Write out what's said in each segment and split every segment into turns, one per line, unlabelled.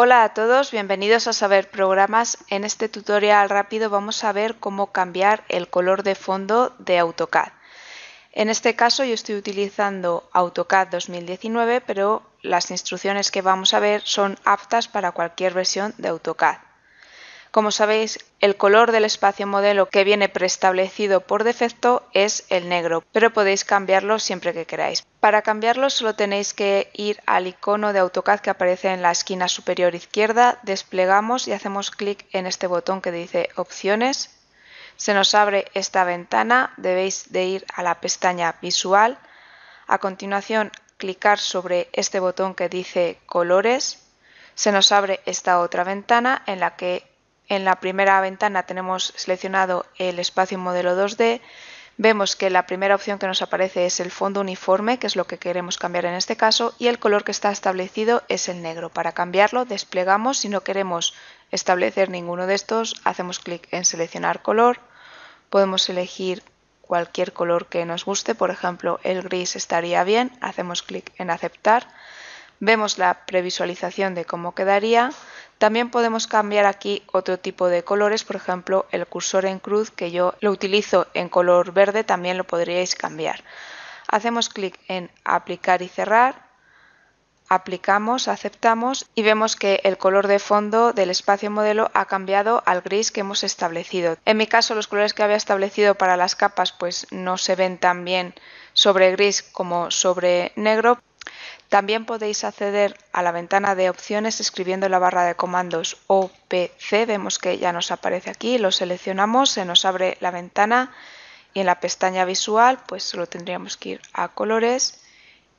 Hola a todos, bienvenidos a Saber Programas. En este tutorial rápido vamos a ver cómo cambiar el color de fondo de AutoCAD. En este caso yo estoy utilizando AutoCAD 2019, pero las instrucciones que vamos a ver son aptas para cualquier versión de AutoCAD. Como sabéis, el color del espacio modelo que viene preestablecido por defecto es el negro, pero podéis cambiarlo siempre que queráis. Para cambiarlo solo tenéis que ir al icono de AutoCAD que aparece en la esquina superior izquierda, desplegamos y hacemos clic en este botón que dice opciones. Se nos abre esta ventana, debéis de ir a la pestaña visual. A continuación, clicar sobre este botón que dice colores se nos abre esta otra ventana en la que en la primera ventana tenemos seleccionado el espacio modelo 2D. Vemos que la primera opción que nos aparece es el fondo uniforme, que es lo que queremos cambiar en este caso, y el color que está establecido es el negro. Para cambiarlo desplegamos, si no queremos establecer ninguno de estos, hacemos clic en seleccionar color, podemos elegir cualquier color que nos guste, por ejemplo el gris estaría bien, hacemos clic en aceptar, vemos la previsualización de cómo quedaría, también podemos cambiar aquí otro tipo de colores, por ejemplo el cursor en cruz que yo lo utilizo en color verde también lo podríais cambiar. Hacemos clic en aplicar y cerrar aplicamos, aceptamos y vemos que el color de fondo del espacio modelo ha cambiado al gris que hemos establecido. En mi caso los colores que había establecido para las capas pues no se ven tan bien sobre gris como sobre negro, también podéis acceder a la ventana de opciones escribiendo la barra de comandos OPC. Vemos que ya nos aparece aquí, lo seleccionamos, se nos abre la ventana y en la pestaña visual pues solo tendríamos que ir a colores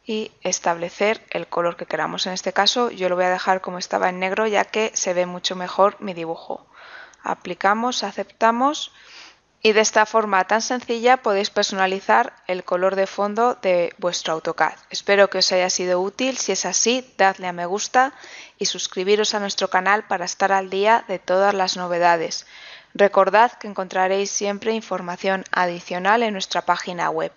y establecer el color que queramos. En este caso yo lo voy a dejar como estaba en negro ya que se ve mucho mejor mi dibujo. Aplicamos, aceptamos y de esta forma tan sencilla podéis personalizar el color de fondo de vuestro AutoCAD. Espero que os haya sido útil. Si es así, dadle a me gusta y suscribiros a nuestro canal para estar al día de todas las novedades. Recordad que encontraréis siempre información adicional en nuestra página web.